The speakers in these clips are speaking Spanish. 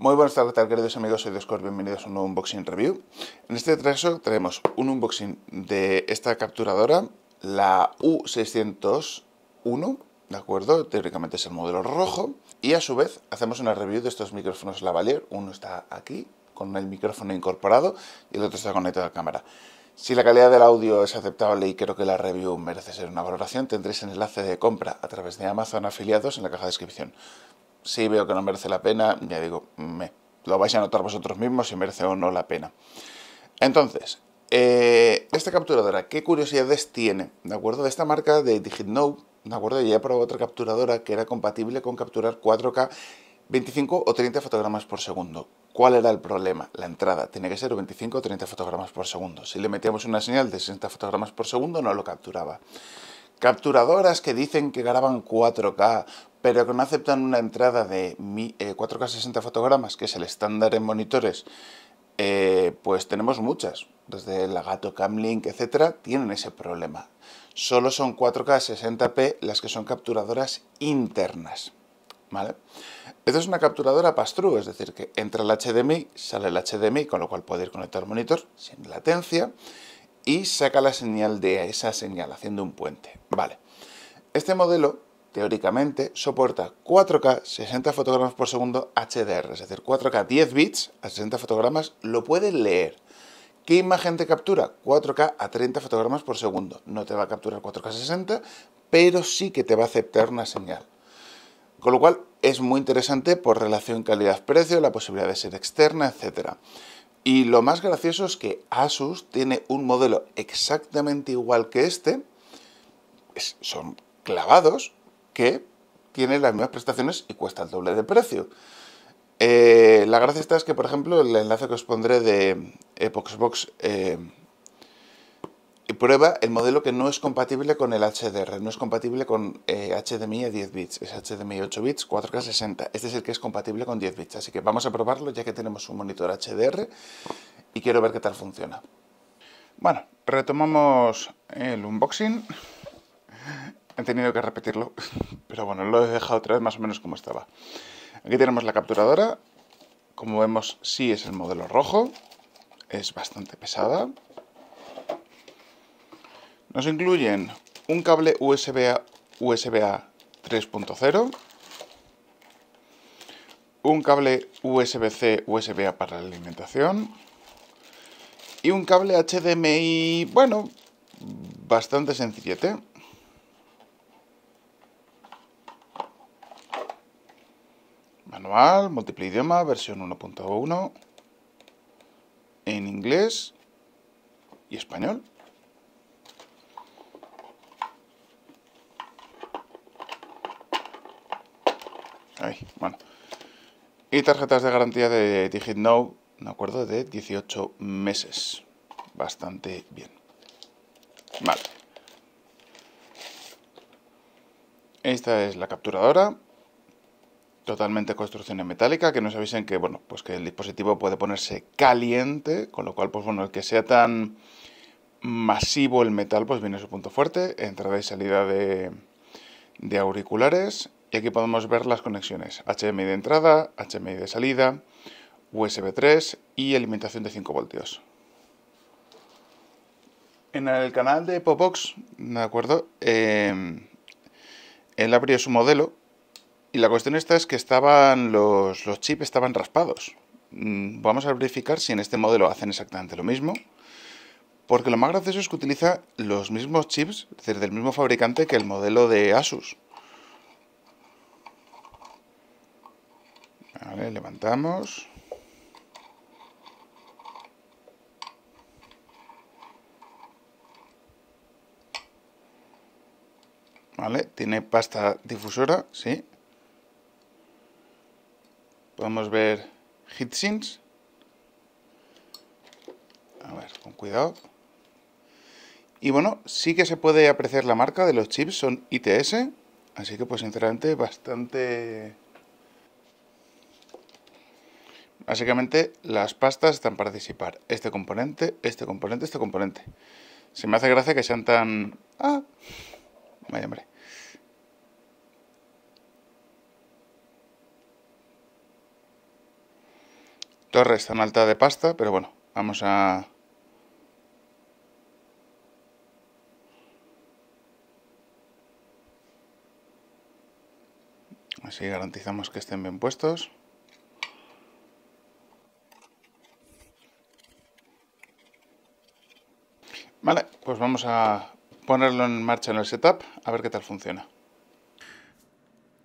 Muy buenas tardes, queridos amigos, soy Discord. bienvenidos a un nuevo unboxing review. En este trazo traemos un unboxing de esta capturadora, la U601, ¿de acuerdo? Teóricamente es el modelo rojo. Y a su vez hacemos una review de estos micrófonos lavalier, uno está aquí con el micrófono incorporado y el otro está conectado a la cámara. Si la calidad del audio es aceptable y creo que la review merece ser una valoración, tendréis el enlace de compra a través de Amazon afiliados en la caja de descripción si veo que no merece la pena, ya digo, me, lo vais a notar vosotros mismos si merece o no la pena. Entonces, eh, esta capturadora, ¿qué curiosidades tiene? De acuerdo, de esta marca de DigitNow, de acuerdo, ya he probado otra capturadora que era compatible con capturar 4K 25 o 30 fotogramas por segundo. ¿Cuál era el problema? La entrada tiene que ser 25 o 30 fotogramas por segundo. Si le metíamos una señal de 60 fotogramas por segundo, no lo capturaba. Capturadoras que dicen que graban 4K, pero que no aceptan una entrada de 4K eh, 60 fotogramas, que es el estándar en monitores, eh, pues tenemos muchas. Desde la Gato Link, etcétera, tienen ese problema. Solo son 4K 60p las que son capturadoras internas. ¿Vale? Esto es una capturadora pass es decir, que entra el HDMI, sale el HDMI, con lo cual puede ir conectar monitor sin latencia y saca la señal de esa señal haciendo un puente. Vale. Este modelo, teóricamente, soporta 4K 60 fotogramas por segundo HDR, es decir, 4K 10 bits a 60 fotogramas, lo puedes leer. ¿Qué imagen te captura? 4K a 30 fotogramas por segundo. No te va a capturar 4K 60, pero sí que te va a aceptar una señal. Con lo cual es muy interesante por relación calidad-precio, la posibilidad de ser externa, etcétera. Y lo más gracioso es que Asus tiene un modelo exactamente igual que este, son clavados, que tiene las mismas prestaciones y cuesta el doble de precio. Eh, la gracia está es que, por ejemplo, el enlace que os pondré de Epoxbox eh, prueba el modelo que no es compatible con el HDR, no es compatible con HDMI eh, a 10 bits, es HDMI 8 bits, 4K 60. Este es el que es compatible con 10 bits, así que vamos a probarlo ya que tenemos un monitor HDR y quiero ver qué tal funciona. Bueno, retomamos el unboxing. He tenido que repetirlo, pero bueno, lo he dejado otra vez más o menos como estaba. Aquí tenemos la capturadora. Como vemos, sí es el modelo rojo. Es bastante pesada. Nos incluyen un cable USB a, USB 3.0, un cable USB-C USB A para la alimentación y un cable HDMI, bueno, bastante sencillete. Manual, múltiple idioma, versión 1.1, en inglés y español. Y tarjetas de garantía de DigitNow, me acuerdo, de 18 meses. Bastante bien. Vale. Esta es la capturadora, totalmente construcción en metálica, que nos avisen que, bueno, pues que el dispositivo puede ponerse caliente, con lo cual, pues bueno, el que sea tan masivo el metal, pues viene su punto fuerte, entrada y salida de, de auriculares, y aquí podemos ver las conexiones HDMI de entrada, HDMI de salida, USB 3 y alimentación de 5 voltios. En el canal de Popbox, ¿de acuerdo? Em, él abrió su modelo y la cuestión esta es que estaban los, los chips estaban raspados. Mm, vamos a verificar si en este modelo hacen exactamente lo mismo. Porque lo más gracioso es que utiliza los mismos chips, del mismo fabricante que el modelo de Asus. Vale, levantamos. Vale, tiene pasta difusora, sí. Podemos ver Hitsins A ver, con cuidado. Y bueno, sí que se puede apreciar la marca de los chips, son ITS, así que pues sinceramente bastante Básicamente las pastas están para disipar este componente, este componente, este componente. Se me hace gracia que sean tan... Ah, vaya hombre. Torres tan alta de pasta, pero bueno, vamos a... Así garantizamos que estén bien puestos. Pues vamos a ponerlo en marcha en el setup, a ver qué tal funciona.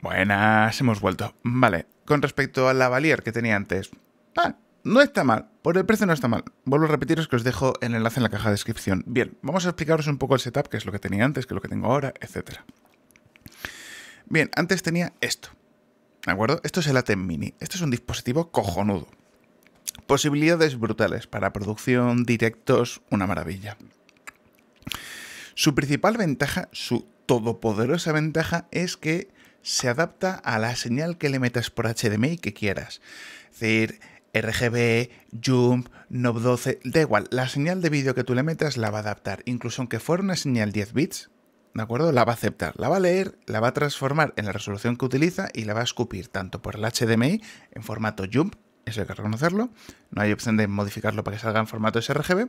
Buenas, hemos vuelto. Vale, con respecto a la que tenía antes. Ah, no está mal, por el precio no está mal. Vuelvo a repetiros que os dejo el enlace en la caja de descripción. Bien, vamos a explicaros un poco el setup, que es lo que tenía antes, que es lo que tengo ahora, etc. Bien, antes tenía esto. ¿De acuerdo? Esto es el ATEM Mini. Esto es un dispositivo cojonudo. Posibilidades brutales para producción, directos, una maravilla. Su principal ventaja, su todopoderosa ventaja, es que se adapta a la señal que le metas por HDMI que quieras. Es decir, RGB, Jump, NOB 12, da igual, la señal de vídeo que tú le metas la va a adaptar, incluso aunque fuera una señal 10 bits, ¿de acuerdo? La va a aceptar, la va a leer, la va a transformar en la resolución que utiliza y la va a escupir tanto por el HDMI en formato Jump, eso hay que reconocerlo, no hay opción de modificarlo para que salga en formato sRGB,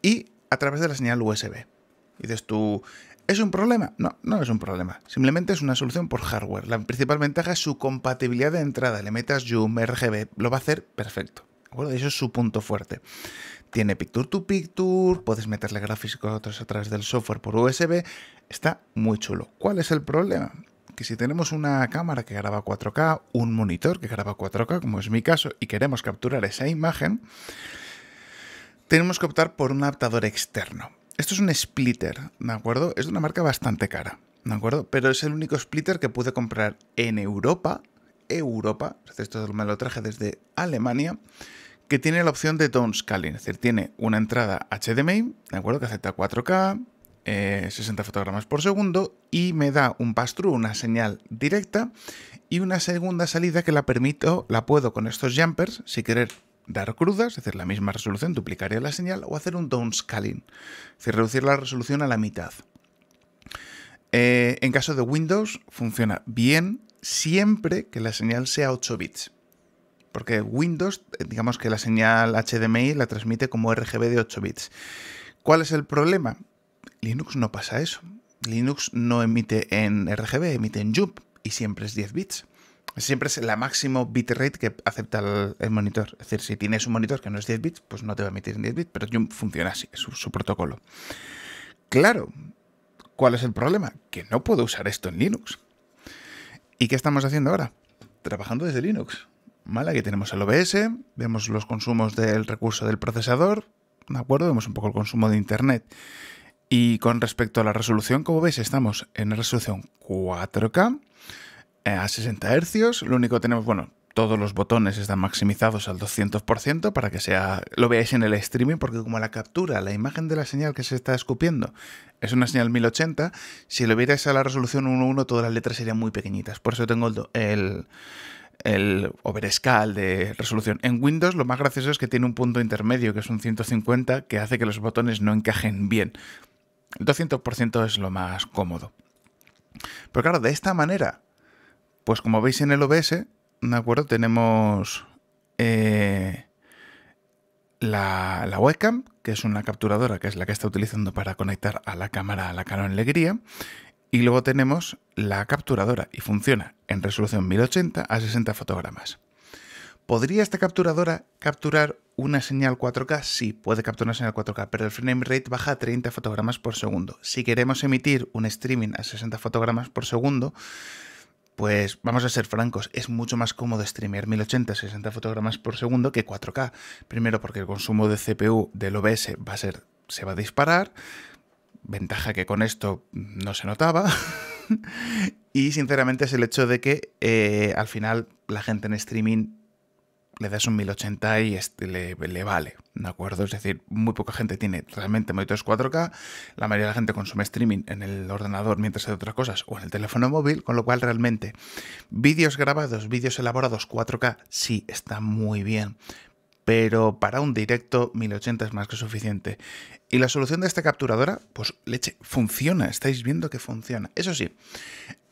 y a través de la señal USB. Y dices tú, ¿es un problema? No, no es un problema. Simplemente es una solución por hardware. La principal ventaja es su compatibilidad de entrada. Le metas Zoom, RGB, lo va a hacer perfecto. Bueno, Eso es su punto fuerte. Tiene picture to picture, puedes meterle gráficos a través del software por USB. Está muy chulo. ¿Cuál es el problema? que si tenemos una cámara que graba 4K, un monitor que graba 4K, como es mi caso, y queremos capturar esa imagen, tenemos que optar por un adaptador externo. Esto es un splitter, ¿de acuerdo? Es de una marca bastante cara, ¿de acuerdo? Pero es el único splitter que pude comprar en Europa, Europa, esto me lo traje desde Alemania, que tiene la opción de downscaling, es decir, tiene una entrada HDMI, ¿de acuerdo? Que acepta 4K, 60 eh, fotogramas por segundo y me da un pass-through, una señal directa y una segunda salida que la permito, la puedo con estos jumpers, si querer dar crudas, hacer la misma resolución, duplicaría la señal, o hacer un downscaling, es decir, reducir la resolución a la mitad. Eh, en caso de Windows funciona bien siempre que la señal sea 8 bits. Porque Windows, eh, digamos que la señal HDMI la transmite como RGB de 8 bits. ¿Cuál es el problema? Linux no pasa eso. Linux no emite en RGB, emite en JUP y siempre es 10 bits siempre es la máximo bitrate que acepta el, monitor. Es decir, si tienes un monitor que no es 10 bits, pues no te va a emitir en 10 bits, pero funciona así, es su, protocolo. Claro, ¿cuál es el problema? Que no puedo usar esto en Linux. ¿Y qué estamos haciendo ahora? Trabajando desde Linux. mala Aquí tenemos el OBS, vemos los consumos del recurso del procesador, ¿de acuerdo? Vemos un poco el consumo de Internet. Y con respecto a la resolución, como veis, estamos en resolución 4K. Eh, a 60 Hz. Lo único que tenemos, bueno, todos los botones están maximizados al 200% para que sea lo veáis en el streaming porque como la captura, la imagen de la señal que se está escupiendo es una señal 1080, si lo vierais a la resolución 1.1 todas las letras serían muy pequeñitas. Por eso tengo el, el, el overscale de resolución. En Windows lo más gracioso es que tiene un punto intermedio que es un 150 que hace que los botones no encajen bien. 200% es lo más cómodo. Pero claro, de esta manera pues como veis en el OBS, ¿de acuerdo? Tenemos eh, la, la, webcam, que es una capturadora, que es la que está utilizando para conectar a la cámara a la Canon Alegría. Y luego tenemos la capturadora y funciona en resolución 1080 a 60 fotogramas. ¿Podría esta capturadora capturar una señal 4K? Sí, puede capturar una señal 4K, pero el frame rate baja a 30 fotogramas por segundo. Si queremos emitir un streaming a 60 fotogramas por segundo, pues vamos a ser francos, es mucho más cómodo streamear 1080 60 fotogramas por segundo que 4K. Primero porque el consumo de CPU del OBS va a ser se va a disparar, ventaja que con esto no se notaba. y sinceramente es el hecho de que eh, al final la gente en streaming le das un 1080 y le, vale, ¿de acuerdo? Es decir, muy poca gente tiene realmente monitores 4K, la mayoría de la gente consume streaming en el ordenador mientras hace otras cosas o en el teléfono móvil, con lo cual realmente vídeos grabados, vídeos elaborados 4K sí está muy bien, pero para un directo 1080 es más que suficiente. Y la solución de esta capturadora, pues leche, funciona, estáis viendo que funciona. Eso sí,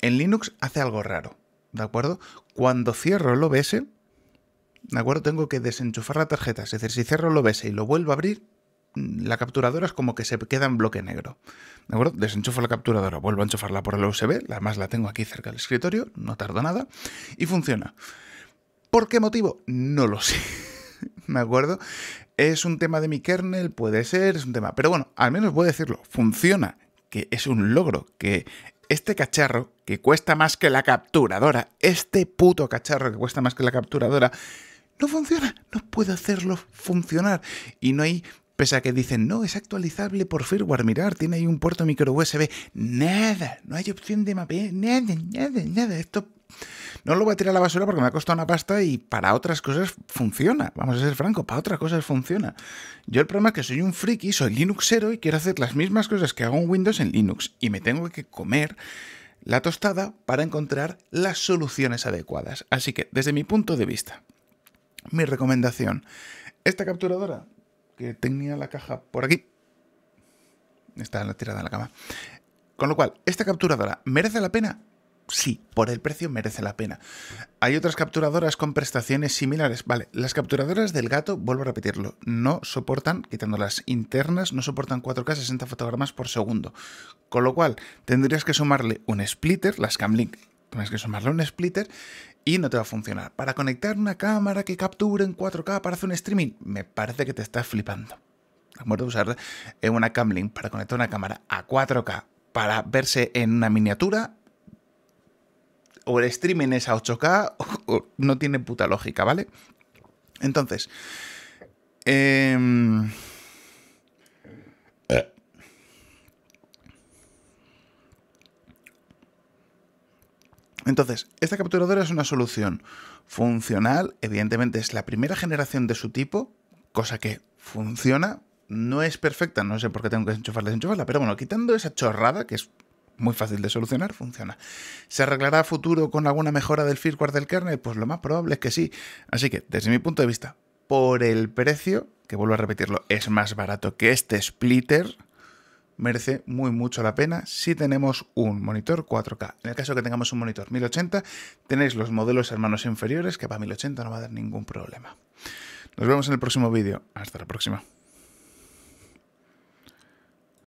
en Linux hace algo raro, ¿de acuerdo? Cuando cierro el OBS, ¿de acuerdo? Tengo que desenchufar la tarjeta. Es decir, si cierro el OBS y lo vuelvo a abrir, mm, la capturadora es como que se queda en bloque negro. ¿De acuerdo? Desenchufo la capturadora, vuelvo a enchufarla por el USB, además la tengo aquí cerca del escritorio, no tardo nada, y funciona. ¿Por qué motivo? No lo sé. ¿De acuerdo? Es un tema de mi kernel, puede ser, es un tema. Pero bueno, al menos voy a decirlo, funciona, que es un logro, que este cacharro, que cuesta más que la capturadora, este puto cacharro que cuesta más que la capturadora, no funciona, no puedo hacerlo funcionar. Y no hay, pese a que dicen, no, es actualizable por firmware, mirar, tiene ahí un puerto micro USB, nada, no hay opción de mapear, nada, nada, nada, esto... No lo voy a tirar a la basura porque me ha costado una pasta y para otras cosas funciona. Vamos a ser francos, para otras cosas funciona. Yo el problema es que soy un friki, soy linuxero y quiero hacer las mismas cosas que hago en Windows en Linux y me tengo que comer la tostada para encontrar las soluciones adecuadas. Así que, desde mi punto de vista, mi recomendación. Esta capturadora que tenía la caja por aquí. Está tirada en la cama. Con lo cual, ¿esta capturadora merece la pena? Sí, por el precio merece la pena. Hay otras capturadoras con prestaciones similares. Vale, las capturadoras del gato, vuelvo a repetirlo, no soportan, quitando las internas, no soportan 4K 60 fotogramas por segundo. Con lo cual, tendrías que sumarle un splitter, las Camlink Tienes que sumarle un splitter y no te va a funcionar. Para conectar una cámara que capture en 4K para hacer un streaming, me parece que te estás flipando. A ¿De Usar eh, una camlink para conectar una cámara a 4K para verse en una miniatura o el streaming es a 8K, o, no tiene puta lógica, ¿vale? Entonces, em, Entonces, esta capturadora es una solución funcional, evidentemente es la primera generación de su tipo, cosa que funciona, no es perfecta, no sé por qué tengo que desenchufarla, desenchufarla, pero bueno, quitando esa chorrada, que es muy fácil de solucionar, funciona. ¿Se arreglará a futuro con alguna mejora del firmware del kernel? Pues lo más probable es que sí. Así que, desde mi punto de vista, por el precio, que vuelvo a repetirlo, es más barato que este splitter, merece muy mucho la pena si tenemos un monitor 4K. En el caso que tengamos un monitor 1080, tenéis los modelos hermanos inferiores, que para 1080 no va a dar ningún problema. Nos vemos en el próximo vídeo. Hasta la próxima.